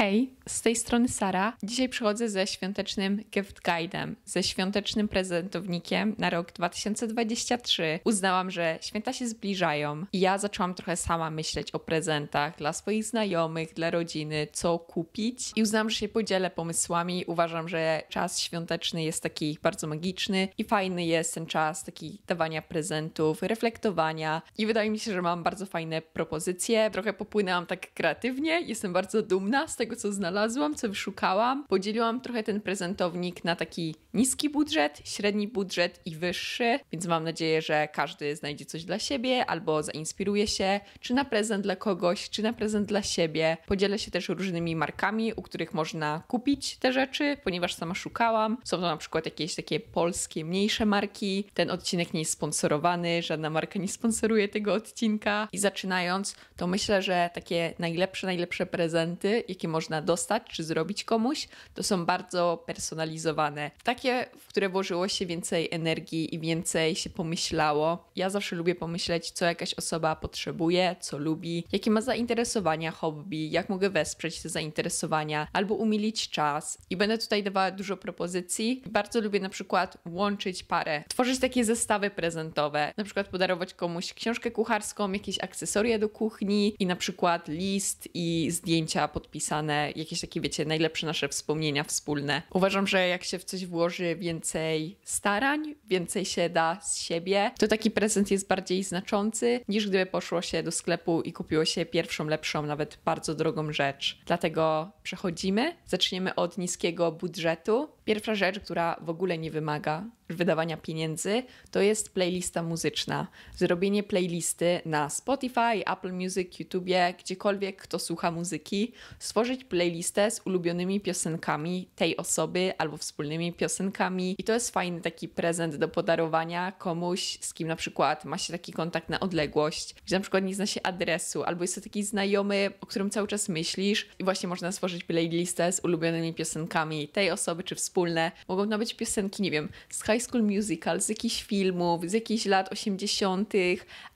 Hej, z tej strony Sara. Dzisiaj przychodzę ze świątecznym gift guidem, ze świątecznym prezentownikiem na rok 2023. Uznałam, że święta się zbliżają i ja zaczęłam trochę sama myśleć o prezentach dla swoich znajomych, dla rodziny, co kupić i uznałam, że się podzielę pomysłami. Uważam, że czas świąteczny jest taki bardzo magiczny i fajny jest ten czas taki dawania prezentów, reflektowania i wydaje mi się, że mam bardzo fajne propozycje. Trochę popłynęłam tak kreatywnie, jestem bardzo dumna z tego, tego, co znalazłam, co wyszukałam. Podzieliłam trochę ten prezentownik na taki niski budżet, średni budżet i wyższy, więc mam nadzieję, że każdy znajdzie coś dla siebie albo zainspiruje się, czy na prezent dla kogoś, czy na prezent dla siebie. Podzielę się też różnymi markami, u których można kupić te rzeczy, ponieważ sama szukałam. Są to na przykład jakieś takie polskie, mniejsze marki. Ten odcinek nie jest sponsorowany, żadna marka nie sponsoruje tego odcinka. I zaczynając, to myślę, że takie najlepsze, najlepsze prezenty, jakie można można dostać czy zrobić komuś, to są bardzo personalizowane. Takie, w które włożyło się więcej energii i więcej się pomyślało. Ja zawsze lubię pomyśleć, co jakaś osoba potrzebuje, co lubi, jakie ma zainteresowania, hobby, jak mogę wesprzeć te zainteresowania albo umilić czas. I będę tutaj dawała dużo propozycji. Bardzo lubię na przykład łączyć parę, tworzyć takie zestawy prezentowe, na przykład podarować komuś książkę kucharską, jakieś akcesoria do kuchni i na przykład list i zdjęcia podpisane jakieś takie, wiecie, najlepsze nasze wspomnienia wspólne. Uważam, że jak się w coś włoży więcej starań, więcej się da z siebie, to taki prezent jest bardziej znaczący, niż gdyby poszło się do sklepu i kupiło się pierwszą, lepszą, nawet bardzo drogą rzecz. Dlatego przechodzimy, zaczniemy od niskiego budżetu, Pierwsza rzecz, która w ogóle nie wymaga wydawania pieniędzy, to jest playlista muzyczna. Zrobienie playlisty na Spotify, Apple Music, YouTube, gdziekolwiek kto słucha muzyki, stworzyć playlistę z ulubionymi piosenkami tej osoby albo wspólnymi piosenkami. I to jest fajny taki prezent do podarowania komuś, z kim na przykład ma się taki kontakt na odległość, gdzie na przykład nie zna się adresu, albo jest to taki znajomy, o którym cały czas myślisz i właśnie można stworzyć playlistę z ulubionymi piosenkami tej osoby czy wspólnymi wspólne. Mogą to być piosenki, nie wiem, z High School Musical, z jakichś filmów, z jakichś lat 80.,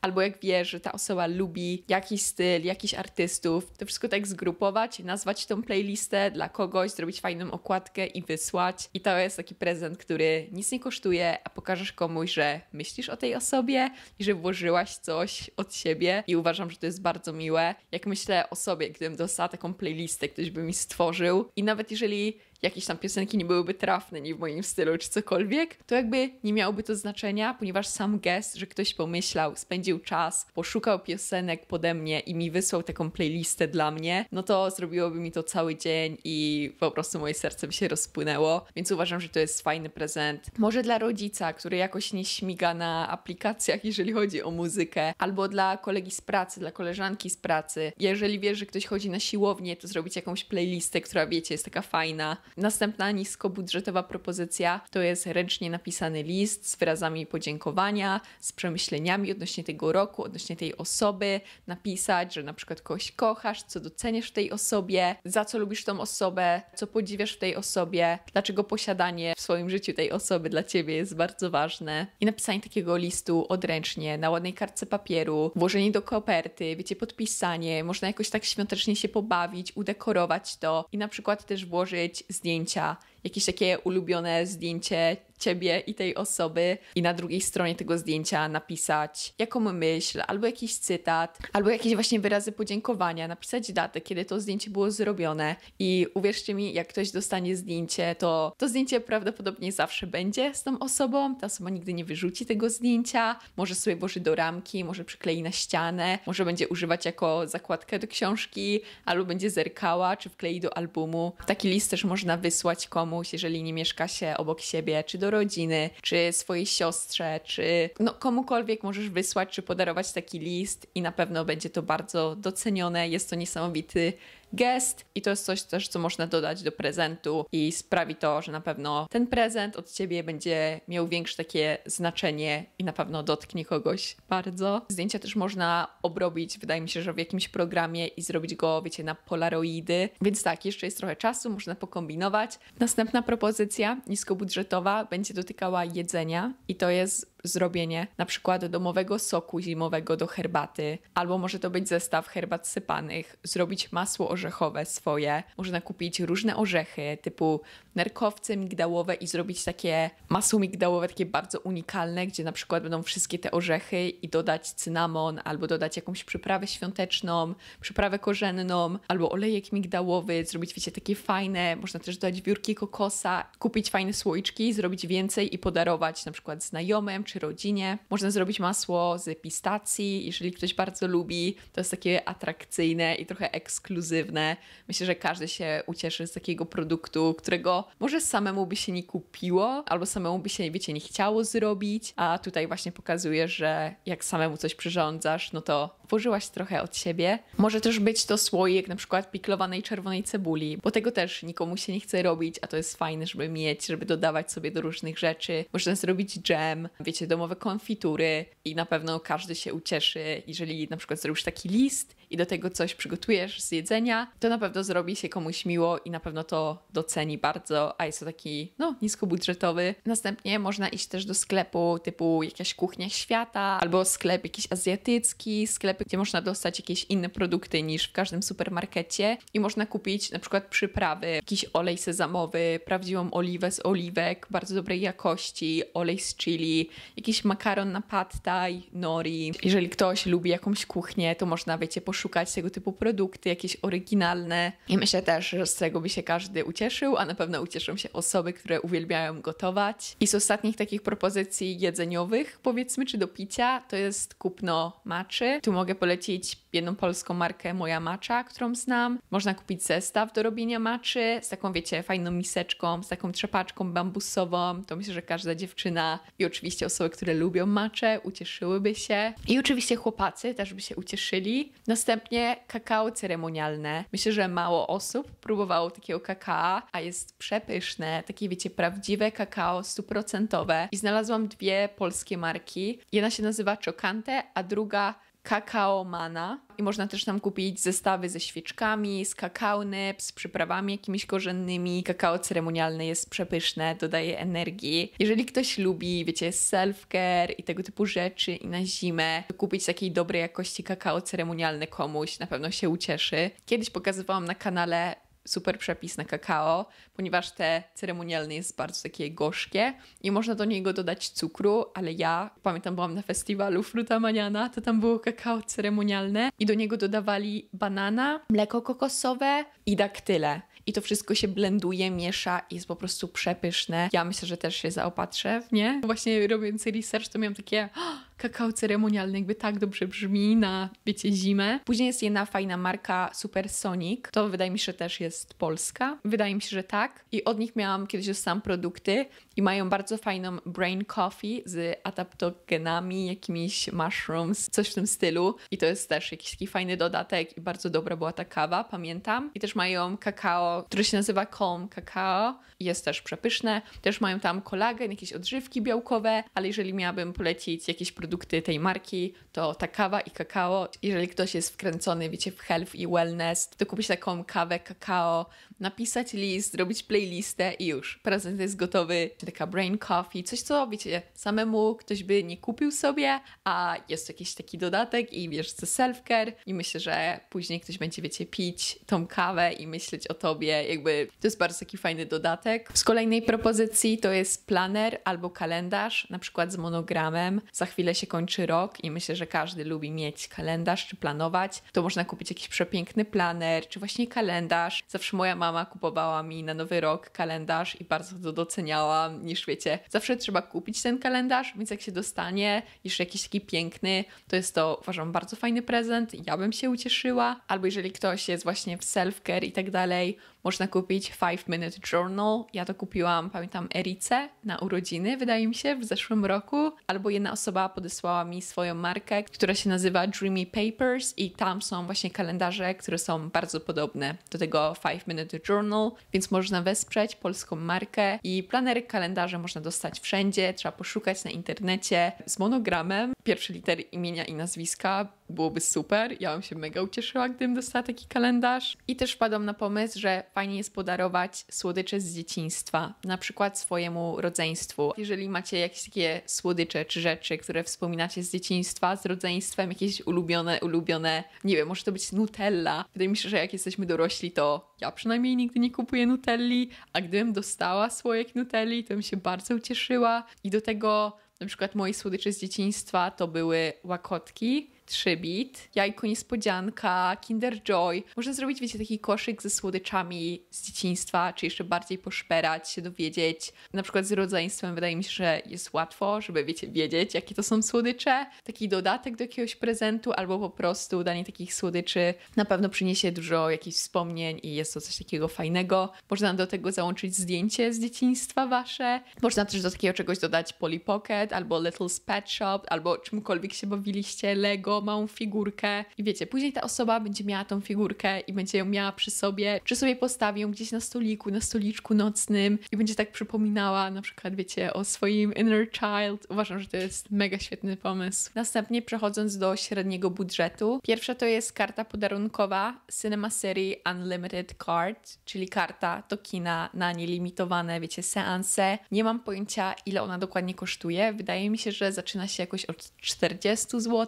albo jak wie, że ta osoba lubi jakiś styl, jakiś artystów. To wszystko tak zgrupować, nazwać tą playlistę dla kogoś, zrobić fajną okładkę i wysłać. I to jest taki prezent, który nic nie kosztuje, a pokażesz komuś, że myślisz o tej osobie i że włożyłaś coś od siebie. I uważam, że to jest bardzo miłe. Jak myślę o sobie, gdybym dostała taką playlistę, ktoś by mi stworzył. I nawet jeżeli jakieś tam piosenki nie byłyby trafne, nie w moim stylu czy cokolwiek, to jakby nie miałoby to znaczenia, ponieważ sam gest, że ktoś pomyślał, spędził czas, poszukał piosenek pode mnie i mi wysłał taką playlistę dla mnie, no to zrobiłoby mi to cały dzień i po prostu moje serce by się rozpłynęło, więc uważam, że to jest fajny prezent. Może dla rodzica, który jakoś nie śmiga na aplikacjach, jeżeli chodzi o muzykę, albo dla kolegi z pracy, dla koleżanki z pracy. Jeżeli wiesz, że ktoś chodzi na siłownię, to zrobić jakąś playlistę, która wiecie, jest taka fajna, Następna niskobudżetowa propozycja to jest ręcznie napisany list z wyrazami podziękowania, z przemyśleniami odnośnie tego roku, odnośnie tej osoby, napisać, że na przykład kogoś kochasz, co doceniasz w tej osobie, za co lubisz tą osobę, co podziwiasz w tej osobie, dlaczego posiadanie w swoim życiu tej osoby dla ciebie jest bardzo ważne. I napisanie takiego listu odręcznie, na ładnej kartce papieru, włożenie do koperty, wiecie, podpisanie, można jakoś tak świątecznie się pobawić, udekorować to i na przykład też włożyć zdjęcia jakieś takie ulubione zdjęcie ciebie i tej osoby i na drugiej stronie tego zdjęcia napisać jaką myśl, albo jakiś cytat, albo jakieś właśnie wyrazy podziękowania, napisać datę, kiedy to zdjęcie było zrobione i uwierzcie mi, jak ktoś dostanie zdjęcie, to to zdjęcie prawdopodobnie zawsze będzie z tą osobą, ta osoba nigdy nie wyrzuci tego zdjęcia, może sobie włoży do ramki, może przyklei na ścianę, może będzie używać jako zakładkę do książki, albo będzie zerkała, czy wklei do albumu. Taki list też można wysłać komuś komuś, jeżeli nie mieszka się obok siebie, czy do rodziny, czy swojej siostrze, czy no komukolwiek możesz wysłać, czy podarować taki list i na pewno będzie to bardzo docenione. Jest to niesamowity gest i to jest coś też, co można dodać do prezentu i sprawi to, że na pewno ten prezent od ciebie będzie miał większe takie znaczenie i na pewno dotknie kogoś bardzo. Zdjęcia też można obrobić, wydaje mi się, że w jakimś programie i zrobić go, wiecie, na polaroidy. Więc tak, jeszcze jest trochę czasu, można pokombinować. Następna propozycja niskobudżetowa będzie dotykała jedzenia i to jest zrobienie na przykład domowego soku zimowego do herbaty, albo może to być zestaw herbat sypanych, zrobić masło orzechowe swoje, można kupić różne orzechy typu nerkowce migdałowe i zrobić takie masło migdałowe, takie bardzo unikalne, gdzie na przykład będą wszystkie te orzechy i dodać cynamon, albo dodać jakąś przyprawę świąteczną, przyprawę korzenną, albo olejek migdałowy, zrobić wiecie takie fajne, można też dodać wiórki kokosa, kupić fajne słoiczki, zrobić więcej i podarować na przykład znajomym czy rodzinie. Można zrobić masło z pistacji, jeżeli ktoś bardzo lubi, to jest takie atrakcyjne i trochę ekskluzywne. Myślę, że każdy się ucieszy z takiego produktu, którego może samemu by się nie kupiło, albo samemu by się, wiecie, nie chciało zrobić, a tutaj właśnie pokazuje, że jak samemu coś przyrządzasz, no to włożyłaś trochę od siebie. Może też być to słoik na przykład piklowanej czerwonej cebuli, bo tego też nikomu się nie chce robić, a to jest fajne, żeby mieć, żeby dodawać sobie do różnych rzeczy. Można zrobić dżem, wiecie, domowe konfitury i na pewno każdy się ucieszy, jeżeli na przykład zrobisz taki list i do tego coś przygotujesz z jedzenia, to na pewno zrobi się komuś miło i na pewno to doceni bardzo, a jest to taki, no, niskobudżetowy. Następnie można iść też do sklepu typu jakaś kuchnia świata, albo sklep jakiś azjatycki, sklepy, gdzie można dostać jakieś inne produkty niż w każdym supermarkecie i można kupić na przykład przyprawy, jakiś olej sezamowy, prawdziwą oliwę z oliwek, bardzo dobrej jakości, olej z chili, jakiś makaron na pad thai, nori. Jeżeli ktoś lubi jakąś kuchnię, to można, wiecie, po szukać tego typu produkty, jakieś oryginalne. I myślę też, że z tego by się każdy ucieszył, a na pewno ucieszą się osoby, które uwielbiają gotować. I z ostatnich takich propozycji jedzeniowych, powiedzmy, czy do picia, to jest kupno maczy. Tu mogę polecić jedną polską markę Moja Macza, którą znam. Można kupić zestaw do robienia maczy z taką, wiecie, fajną miseczką, z taką trzepaczką bambusową. To myślę, że każda dziewczyna i oczywiście osoby, które lubią macze, ucieszyłyby się. I oczywiście chłopacy też by się ucieszyli. No Następnie kakao ceremonialne. Myślę, że mało osób próbowało takiego kakao, a jest przepyszne. Takie wiecie, prawdziwe kakao stuprocentowe. I znalazłam dwie polskie marki. Jedna się nazywa Chocante, a druga kakaomana i można też tam kupić zestawy ze świeczkami, z kakao z przyprawami jakimiś korzennymi. Kakao ceremonialne jest przepyszne, dodaje energii. Jeżeli ktoś lubi, wiecie, self-care i tego typu rzeczy i na zimę, to kupić takiej dobrej jakości kakao ceremonialne komuś na pewno się ucieszy. Kiedyś pokazywałam na kanale super przepis na kakao, ponieważ te ceremonialne jest bardzo takie gorzkie i można do niego dodać cukru, ale ja pamiętam, byłam na festiwalu Fruta Maniana, to tam było kakao ceremonialne i do niego dodawali banana, mleko kokosowe i daktyle. I to wszystko się blenduje, miesza i jest po prostu przepyszne. Ja myślę, że też się zaopatrzę w nie. Właśnie robiąc research, to miałam takie oh, kakao ceremonialny, jakby tak dobrze brzmi na, bycie zimę. Później jest jedna fajna marka Supersonic, to wydaje mi się, że też jest polska. Wydaje mi się, że tak. I od nich miałam kiedyś sam produkty i mają bardzo fajną brain coffee z adaptogenami, jakimiś mushrooms, coś w tym stylu. I to jest też jakiś taki fajny dodatek i bardzo dobra była ta kawa, pamiętam. I też mają kakao, które się nazywa Calm Kakao. Jest też przepyszne. Też mają tam kolagen, jakieś odżywki białkowe, ale jeżeli miałabym polecić jakieś produkty, produkty tej marki, to ta kawa i kakao, jeżeli ktoś jest wkręcony, wiecie, w health i wellness, to kupić taką kawę, kakao, napisać list, zrobić playlistę i już. Prezent jest gotowy, taka brain coffee, coś co, wiecie, samemu ktoś by nie kupił sobie, a jest jakiś taki dodatek i wiesz, co self-care i myślę, że później ktoś będzie, wiecie, pić tą kawę i myśleć o tobie, jakby to jest bardzo taki fajny dodatek. Z kolejnej propozycji to jest planer albo kalendarz, na przykład z monogramem. Za chwilę się kończy rok i myślę, że każdy lubi mieć kalendarz czy planować, to można kupić jakiś przepiękny planer czy właśnie kalendarz. Zawsze moja mama kupowała mi na nowy rok kalendarz i bardzo to doceniałam, niż wiecie, zawsze trzeba kupić ten kalendarz, więc jak się dostanie, jeszcze jakiś taki piękny, to jest to uważam bardzo fajny prezent, ja bym się ucieszyła. Albo jeżeli ktoś jest właśnie w self-care i tak dalej, można kupić 5-minute journal. Ja to kupiłam, pamiętam, Erice na urodziny, wydaje mi się, w zeszłym roku. Albo jedna osoba pod podesłała mi swoją markę, która się nazywa Dreamy Papers i tam są właśnie kalendarze, które są bardzo podobne do tego 5 Minute Journal, więc można wesprzeć polską markę i planery kalendarze można dostać wszędzie, trzeba poszukać na internecie z monogramem, pierwsze litery imienia i nazwiska, byłoby super. Ja bym się mega ucieszyła, gdybym dostała taki kalendarz. I też wpadłam na pomysł, że fajnie jest podarować słodycze z dzieciństwa, na przykład swojemu rodzeństwu. Jeżeli macie jakieś takie słodycze czy rzeczy, które wspominacie z dzieciństwa, z rodzeństwem, jakieś ulubione, ulubione, nie wiem, może to być Nutella. Wydaje mi się, że jak jesteśmy dorośli, to ja przynajmniej nigdy nie kupuję Nutelli, a gdybym dostała słojek Nutelli, to bym się bardzo ucieszyła. I do tego na przykład moje słodycze z dzieciństwa to były łakotki, trzybit, jajko niespodzianka, Kinder Joy. Można zrobić, wiecie, taki koszyk ze słodyczami z dzieciństwa, czy jeszcze bardziej poszperać, się dowiedzieć. Na przykład z rodzeństwem wydaje mi się, że jest łatwo, żeby, wiecie, wiedzieć, jakie to są słodycze. Taki dodatek do jakiegoś prezentu albo po prostu danie takich słodyczy na pewno przyniesie dużo jakichś wspomnień i jest to coś takiego fajnego. Można do tego załączyć zdjęcie z dzieciństwa wasze. Można też do takiego czegoś dodać Polly Pocket albo Little Pet Shop albo czymkolwiek się bawiliście, Lego jego małą figurkę i wiecie, później ta osoba będzie miała tą figurkę i będzie ją miała przy sobie, czy sobie postawi ją gdzieś na stoliku, na stoliczku nocnym i będzie tak przypominała na przykład, wiecie, o swoim inner child. Uważam, że to jest mega świetny pomysł. Następnie przechodząc do średniego budżetu. Pierwsza to jest karta podarunkowa Cinema Series Unlimited Card, czyli karta do kina na nielimitowane, wiecie, seanse. Nie mam pojęcia, ile ona dokładnie kosztuje. Wydaje mi się, że zaczyna się jakoś od 40 zł,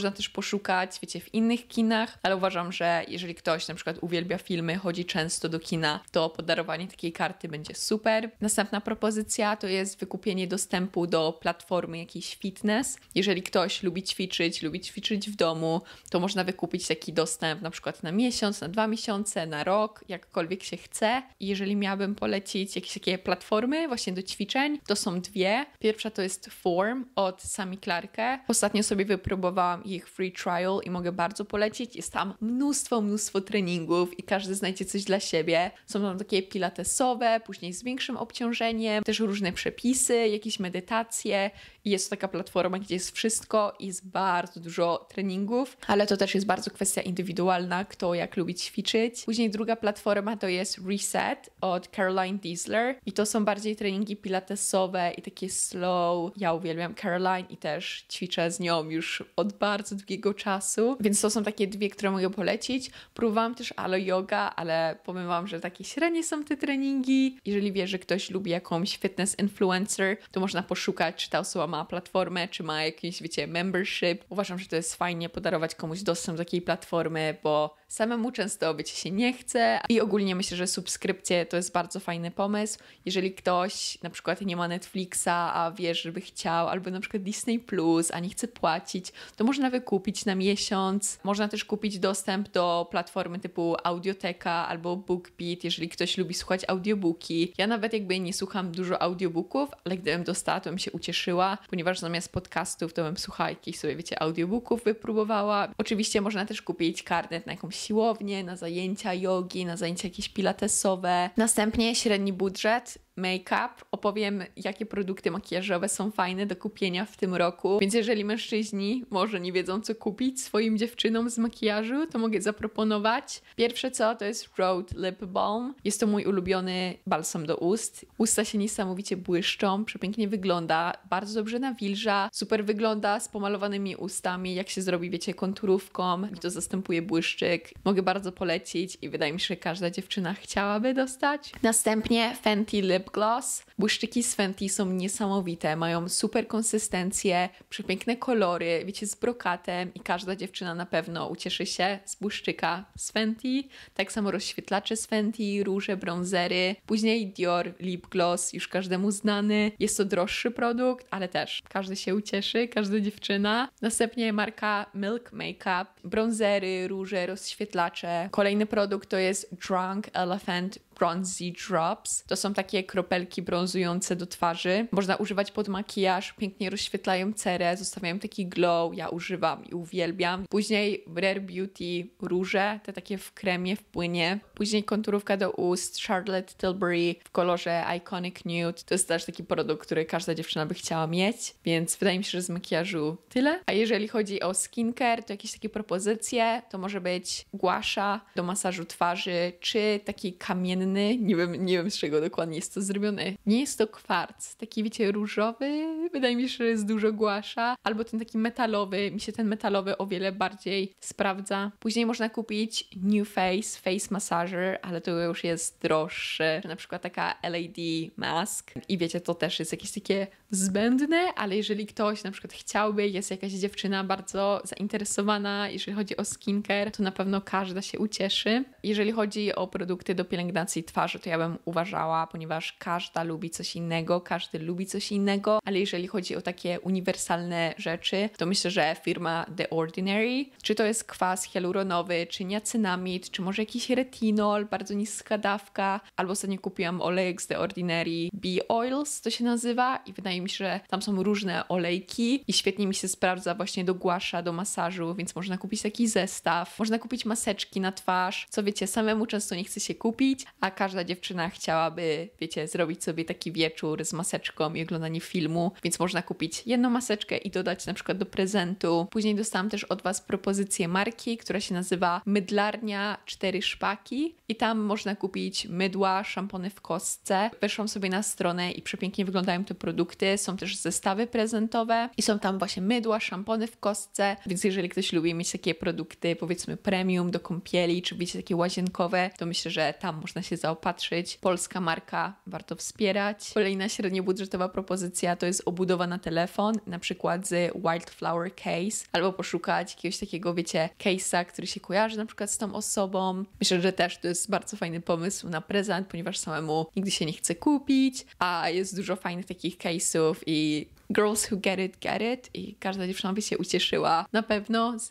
można też poszukać, wiecie, w innych kinach, ale uważam, że jeżeli ktoś na przykład uwielbia filmy, chodzi często do kina, to podarowanie takiej karty będzie super. Następna propozycja to jest wykupienie dostępu do platformy jakiejś fitness. Jeżeli ktoś lubi ćwiczyć, lubi ćwiczyć w domu, to można wykupić taki dostęp na przykład na miesiąc, na dwa miesiące, na rok, jakkolwiek się chce. I jeżeli miałabym polecić jakieś takie platformy właśnie do ćwiczeń, to są dwie. Pierwsza to jest Form od Sami Clarke. Ostatnio sobie wypróbowałam ich free trial i mogę bardzo polecić. Jest tam mnóstwo, mnóstwo treningów i każdy znajdzie coś dla siebie. Są tam takie pilatesowe, później z większym obciążeniem, też różne przepisy, jakieś medytacje jest to taka platforma, gdzie jest wszystko, jest bardzo dużo treningów, ale to też jest bardzo kwestia indywidualna, kto jak lubi ćwiczyć. Później druga platforma to jest Reset od Caroline Diesler i to są bardziej treningi pilatesowe i takie slow. Ja uwielbiam Caroline i też ćwiczę z nią już od bardzo długiego czasu, więc to są takie dwie, które mogę polecić. Próbowałam też alo yoga, ale powiem wam, że takie średnie są te treningi. Jeżeli wie, że ktoś lubi jakąś fitness influencer, to można poszukać, czy ta osoba ma platformę, czy ma jakiś, wiecie, membership. Uważam, że to jest fajnie podarować komuś dostęp do takiej platformy, bo Samemu często być się nie chce i ogólnie myślę, że subskrypcje to jest bardzo fajny pomysł. Jeżeli ktoś na przykład nie ma Netflixa, a wie, żeby chciał, albo na przykład Disney Plus, a nie chce płacić, to można wykupić na miesiąc. Można też kupić dostęp do platformy typu Audioteka albo BookBeat, jeżeli ktoś lubi słuchać audiobooki. Ja nawet jakby nie słucham dużo audiobooków, ale gdybym dostała, to bym się ucieszyła, ponieważ zamiast podcastów to bym słuchała jakichś sobie, wiecie, audiobooków wypróbowała. Oczywiście można też kupić karnet na jakąś siłownię, na zajęcia jogi, na zajęcia jakieś pilatesowe. Następnie średni budżet make-up, opowiem, jakie produkty makijażowe są fajne do kupienia w tym roku. Więc jeżeli mężczyźni może nie wiedzą, co kupić swoim dziewczynom z makijażu, to mogę zaproponować. Pierwsze co to jest Road Lip Balm. Jest to mój ulubiony balsam do ust. Usta się niesamowicie błyszczą, przepięknie wygląda, bardzo dobrze nawilża, super wygląda z pomalowanymi ustami, jak się zrobi, wiecie, konturówką, i to zastępuje błyszczyk. Mogę bardzo polecić i wydaje mi się, że każda dziewczyna chciałaby dostać. Następnie Fenty Lip Gloss. Błyszczyki z Fenty są niesamowite, mają super konsystencję, przepiękne kolory, wiecie, z brokatem i każda dziewczyna na pewno ucieszy się z błyszczyka z Fenty. Tak samo rozświetlacze z Fenty, róże, bronzery. Później Dior Lip Gloss, już każdemu znany. Jest to droższy produkt, ale też każdy się ucieszy, każda dziewczyna. Następnie marka Milk Makeup, bronzery, róże, rozświetlacze. Kolejny produkt to jest Drunk Elephant Bronzy Drops. To są takie kropelki brązujące do twarzy. Można używać pod makijaż, pięknie rozświetlają cerę, zostawiają taki glow. Ja używam i uwielbiam. Później Rare Beauty róże, te takie w kremie, w płynie. Później konturówka do ust Charlotte Tilbury w kolorze Iconic Nude. To jest też taki produkt, który każda dziewczyna by chciała mieć, więc wydaje mi się, że z makijażu tyle. A jeżeli chodzi o skincare, to jakieś takie propozycje, to może być głasza do masażu twarzy, czy taki kamienny nie wiem, nie wiem z czego dokładnie jest to zrobione. Nie jest to kwarc, taki wiecie, różowy, wydaje mi się, że jest dużo głasza, albo ten taki metalowy, mi się ten metalowy o wiele bardziej sprawdza. Później można kupić New Face, Face Massager, ale to już jest droższe, na przykład taka LED mask i wiecie, to też jest jakieś takie zbędne, ale jeżeli ktoś na przykład chciałby, jest jakaś dziewczyna bardzo zainteresowana, jeżeli chodzi o skincare, to na pewno każda się ucieszy. Jeżeli chodzi o produkty do pielęgnacji ekspresji twarzy, to ja bym uważała, ponieważ każda lubi coś innego, każdy lubi coś innego, ale jeżeli chodzi o takie uniwersalne rzeczy, to myślę, że firma The Ordinary, czy to jest kwas hialuronowy, czy niacinamid, czy może jakiś retinol, bardzo niska dawka, albo ostatnio kupiłam olejek z The Ordinary Bee Oils, to się nazywa i wydaje mi się, że tam są różne olejki i świetnie mi się sprawdza właśnie do głasza, do masażu, więc można kupić taki zestaw, można kupić maseczki na twarz, co wiecie, samemu często nie chce się kupić, a każda dziewczyna chciałaby, wiecie, zrobić sobie taki wieczór z maseczką i oglądanie filmu, więc można kupić jedną maseczkę i dodać na przykład do prezentu. Później dostałam też od Was propozycję marki, która się nazywa Mydlarnia Cztery Szpaki i tam można kupić mydła, szampony w kostce. Weszłam sobie na stronę i przepięknie wyglądają te produkty. Są też zestawy prezentowe i są tam właśnie mydła, szampony w kostce. Więc jeżeli ktoś lubi mieć takie produkty, powiedzmy premium do kąpieli, czy wiecie, takie łazienkowe, to myślę, że tam można się zaopatrzyć. Polska marka warto wspierać. Kolejna średniobudżetowa propozycja to jest obudowa na telefon, na przykład z Wildflower Case, albo poszukać jakiegoś takiego, wiecie, case'a, który się kojarzy na przykład z tą osobą. Myślę, że też to jest jest bardzo fajny pomysł na prezent, ponieważ samemu nigdy się nie chce kupić, a jest dużo fajnych takich case'ów i Girls Who Get It, Get It i każda dziewczyna by się ucieszyła na pewno z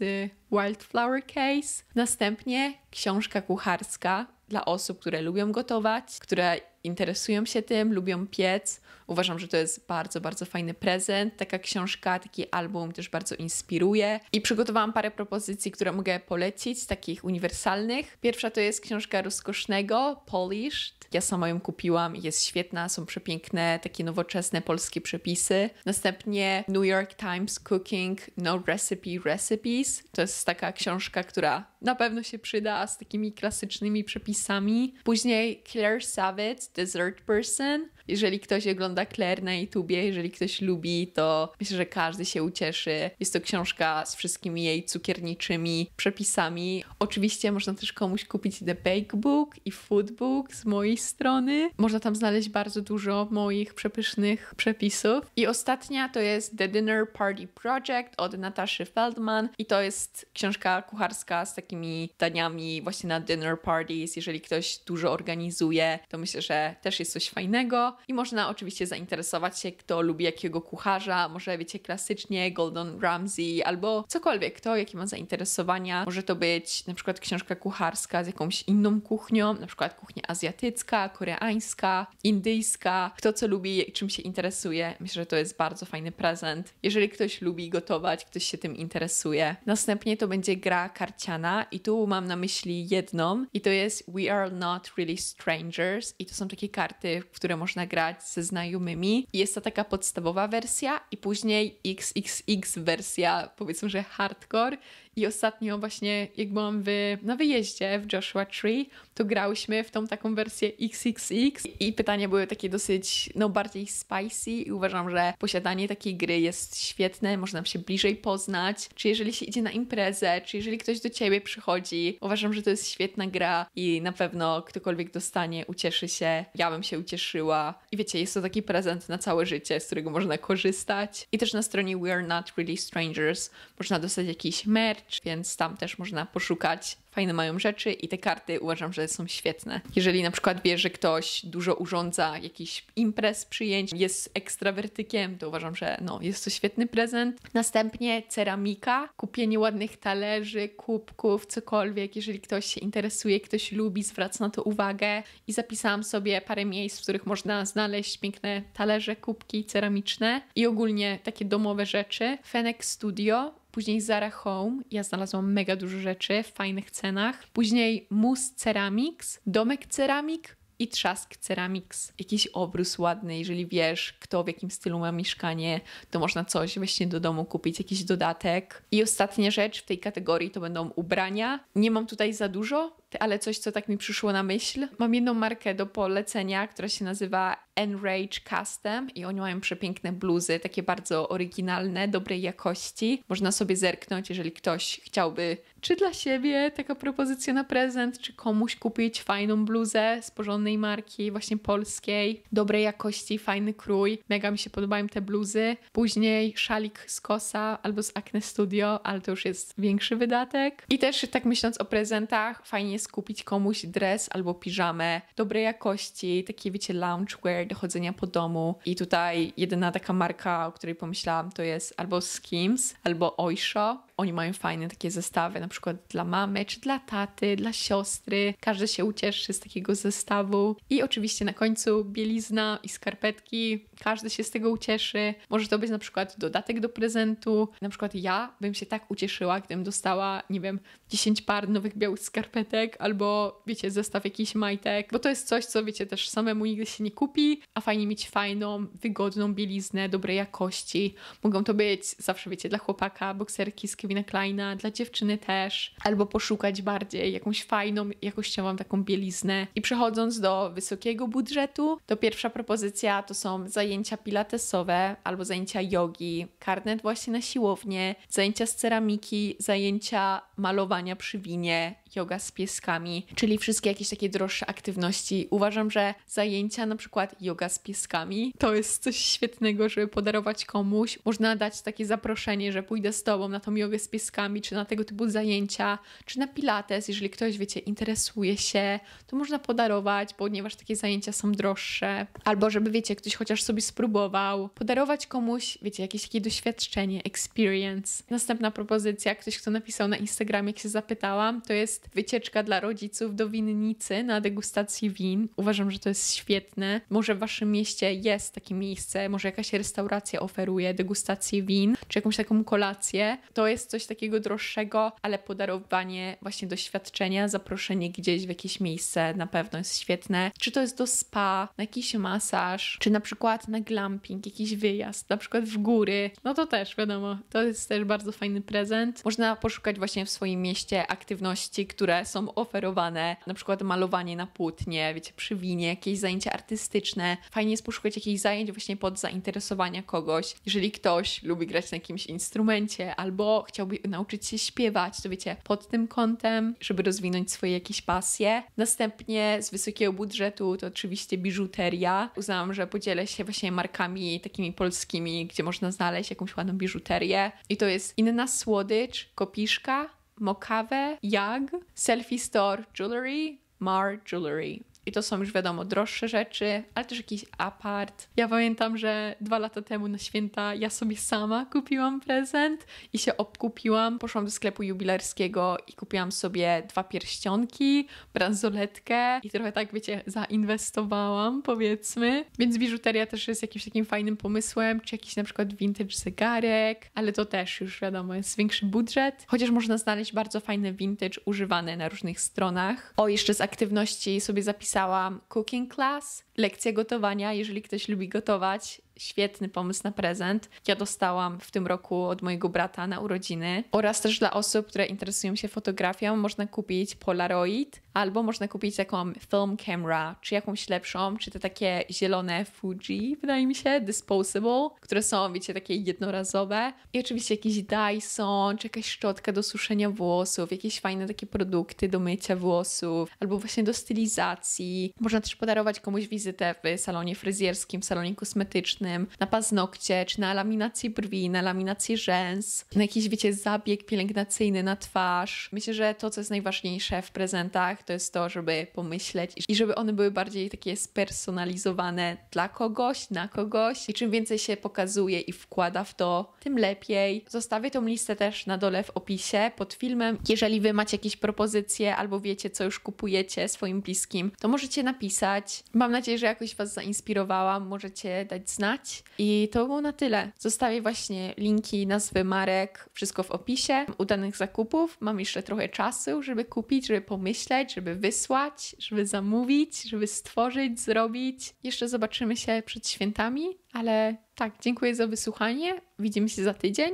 Wildflower Case. Następnie książka kucharska dla osób, które lubią gotować, które interesują się tym, lubią piec. Uważam, że to jest bardzo, bardzo fajny prezent. Taka książka, taki album też bardzo inspiruje. I przygotowałam parę propozycji, które mogę polecić, takich uniwersalnych. Pierwsza to jest książka rozkosznego, Polished. Ja sama ją kupiłam i jest świetna. Są przepiękne, takie nowoczesne polskie przepisy. Następnie New York Times Cooking No Recipe Recipes. To jest taka książka, która na pewno się przyda z takimi klasycznymi przepisami. Później Claire Savitz dessert person Jeżeli ktoś ogląda Claire na YouTubie, jeżeli ktoś lubi, to myślę, że każdy się ucieszy. Jest to książka z wszystkimi jej cukierniczymi przepisami. Oczywiście można też komuś kupić The Bake Book i Food Book z mojej strony. Można tam znaleźć bardzo dużo moich przepysznych przepisów. I ostatnia to jest The Dinner Party Project od Nataszy Feldman i to jest książka kucharska z takimi daniami właśnie na dinner parties. Jeżeli ktoś dużo organizuje, to myślę, że też jest coś fajnego. I można oczywiście zainteresować się, kto lubi jakiego kucharza, może wiecie, klasycznie Golden Ramsay albo cokolwiek, kto jakie ma zainteresowania. Może to być na przykład książka kucharska z jakąś inną kuchnią, na przykład kuchnia azjatycka, koreańska, indyjska, kto co lubi, czym się interesuje. Myślę, że to jest bardzo fajny prezent. Jeżeli ktoś lubi gotować, ktoś się tym interesuje. Następnie to będzie gra karciana i tu mam na myśli jedną i to jest We Are Not Really Strangers i to są takie karty, w które można grać ze znajomymi. Jest to taka podstawowa wersja i później XXX wersja, powiedzmy, że hardcore i ostatnio właśnie, jak byłam w, na wyjeździe w Joshua Tree, to grałyśmy w tą taką wersję XXX i pytania były takie dosyć, no bardziej spicy i uważam, że posiadanie takiej gry jest świetne, można się bliżej poznać, czy jeżeli się idzie na imprezę, czy jeżeli ktoś do ciebie przychodzi, uważam, że to jest świetna gra i na pewno ktokolwiek dostanie, ucieszy się, ja bym się ucieszyła i wiecie, jest to taki prezent na całe życie, z którego można korzystać i też na stronie We Are Not Really Strangers można dostać jakiś merch, merch, więc tam też można poszukać. Fajne mają rzeczy i te karty uważam, że są świetne. Jeżeli na przykład wie, że ktoś dużo urządza jakiś imprez, przyjęć, jest ekstrawertykiem, to uważam, że no, jest to świetny prezent. Następnie ceramika, kupienie ładnych talerzy, kubków, cokolwiek. Jeżeli ktoś się interesuje, ktoś lubi, zwraca na to uwagę i zapisałam sobie parę miejsc, w których można znaleźć piękne talerze, kubki ceramiczne i ogólnie takie domowe rzeczy. Fenek Studio Później Zara Home, ja znalazłam mega dużo rzeczy w fajnych cenach. Później Mus Ceramics, Domek Ceramik i Trzask Ceramics. Jakiś obrus ładny, jeżeli wiesz, kto w jakim stylu ma mieszkanie, to można coś właśnie do domu kupić, jakiś dodatek. I ostatnia rzecz w tej kategorii to będą ubrania. Nie mam tutaj za dużo, ale coś, co tak mi przyszło na myśl. Mam jedną markę do polecenia, która się nazywa Enrage Custom i oni mają przepiękne bluzy, takie bardzo oryginalne, dobrej jakości. Można sobie zerknąć, jeżeli ktoś chciałby, czy dla siebie taka propozycja na prezent, czy komuś kupić fajną bluzę z porządnej marki, właśnie polskiej, dobrej jakości, fajny krój. Mega mi się podobają te bluzy. Później szalik z kosa albo z Acne Studio, ale to już jest większy wydatek. I też tak myśląc o prezentach, fajnie skupić komuś dres albo piżamę dobrej jakości, takie wiecie loungewear do chodzenia po domu. I tutaj jedyna taka marka, o której pomyślałam, to jest albo Skims, albo Oisho oni mają fajne takie zestawy, na przykład dla mamy, czy dla taty, dla siostry. Każdy się ucieszy z takiego zestawu. I oczywiście na końcu bielizna i skarpetki. Każdy się z tego ucieszy. Może to być na przykład dodatek do prezentu. Na przykład ja bym się tak ucieszyła, gdybym dostała, nie wiem, 10 par nowych białych skarpetek albo, wiecie, zestaw jakichś majtek, bo to jest coś, co, wiecie, też samemu nigdy się nie kupi, a fajnie mieć fajną, wygodną bieliznę, dobrej jakości. Mogą to być zawsze, wiecie, dla chłopaka bokserki z Kevina Kleina, dla dziewczyny też, albo poszukać bardziej jakąś fajną, jakościową taką bieliznę. I przechodząc do wysokiego budżetu, to pierwsza propozycja to są zajęcia pilatesowe albo zajęcia jogi, karnet właśnie na siłownię, zajęcia z ceramiki, zajęcia malowania przy winie, yoga z pieskami, czyli wszystkie jakieś takie droższe aktywności. Uważam, że zajęcia, na przykład yoga z pieskami, to jest coś świetnego, żeby podarować komuś. Można dać takie zaproszenie, że pójdę z tobą na tą jogę z pieskami, czy na tego typu zajęcia, czy na pilates, jeżeli ktoś, wiecie, interesuje się, to można podarować, ponieważ takie zajęcia są droższe. Albo żeby, wiecie, ktoś chociaż sobie spróbował, podarować komuś, wiecie, jakieś takie doświadczenie, experience. Następna propozycja, ktoś, kto napisał na Instagram. Instagram, jak się zapytałam, to jest wycieczka dla rodziców do winnicy na degustację win. Uważam, że to jest świetne. Może w waszym mieście jest takie miejsce, może jakaś restauracja oferuje degustację win, czy jakąś taką kolację. To jest coś takiego droższego, ale podarowanie właśnie doświadczenia, zaproszenie gdzieś w jakieś miejsce na pewno jest świetne. Czy to jest do spa, na jakiś masaż, czy na przykład na glamping, jakiś wyjazd, na przykład w góry. No to też wiadomo, to jest też bardzo fajny prezent. Można poszukać właśnie w swoim mieście aktywności, które są oferowane, na przykład malowanie na płótnie, wiecie, przy winie, jakieś zajęcia artystyczne. Fajnie jest poszukać jakichś zajęć właśnie pod zainteresowania kogoś. Jeżeli ktoś lubi grać na jakimś instrumencie albo chciałby nauczyć się śpiewać, to wiecie, pod tym kątem, żeby rozwinąć swoje jakieś pasje. Następnie z wysokiego budżetu to oczywiście biżuteria. Uznałam, że podzielę się właśnie markami takimi polskimi, gdzie można znaleźć jakąś ładną biżuterię. I to jest inna słodycz, kopiszka, Mokave, Yag, Selfie Store Jewelry, Mar Jewelry. I to są już wiadomo droższe rzeczy, ale też jakiś apart. Ja pamiętam, że dwa lata temu na święta ja sobie sama kupiłam prezent i się obkupiłam. Poszłam do sklepu jubilerskiego i kupiłam sobie dwa pierścionki, bransoletkę i trochę tak, wiecie, zainwestowałam, powiedzmy. Więc biżuteria też jest jakimś takim fajnym pomysłem, czy jakiś na przykład vintage zegarek, ale to też już wiadomo jest większy budżet. Chociaż można znaleźć bardzo fajne vintage używane na różnych stronach. O, jeszcze z aktywności sobie zapisałam napisałam cooking class, lekcja gotowania, jeżeli ktoś lubi gotować świetny pomysł na prezent. Ja dostałam w tym roku od mojego brata na urodziny. Oraz też dla osób, które interesują się fotografią, można kupić Polaroid albo można kupić taką film camera, czy jakąś lepszą, czy te takie zielone Fuji, wydaje mi się, disposable, które są, wiecie, takie jednorazowe. I oczywiście jakiś Dyson, czy jakaś szczotka do suszenia włosów, jakieś fajne takie produkty do mycia włosów, albo właśnie do stylizacji. Można też podarować komuś wizytę w salonie fryzjerskim, salonie kosmetycznym, na paznokcie, czy na laminacji brwi, na laminacji rzęs, na jakiś, wiecie, zabieg pielęgnacyjny na twarz. Myślę, że to, co jest najważniejsze w prezentach, to jest to, żeby pomyśleć i żeby one były bardziej takie spersonalizowane dla kogoś, na kogoś. I czym więcej się pokazuje i wkłada w to, tym lepiej. Zostawię tą listę też na dole w opisie pod filmem. Jeżeli wy macie jakieś propozycje albo wiecie, co już kupujecie swoim bliskim, to możecie napisać. Mam nadzieję, że jakoś was zainspirowałam. Możecie dać znać znać. I to było na tyle. Zostawię właśnie linki, nazwy marek, wszystko w opisie, udanych zakupów. Mam jeszcze trochę czasu, żeby kupić, żeby pomyśleć, żeby wysłać, żeby zamówić, żeby stworzyć, zrobić. Jeszcze zobaczymy się przed świętami, ale tak, dziękuję za wysłuchanie. Widzimy się za tydzień.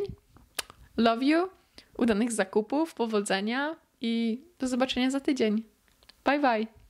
Love you. Udanych zakupów, powodzenia i do zobaczenia za tydzień. Bye bye.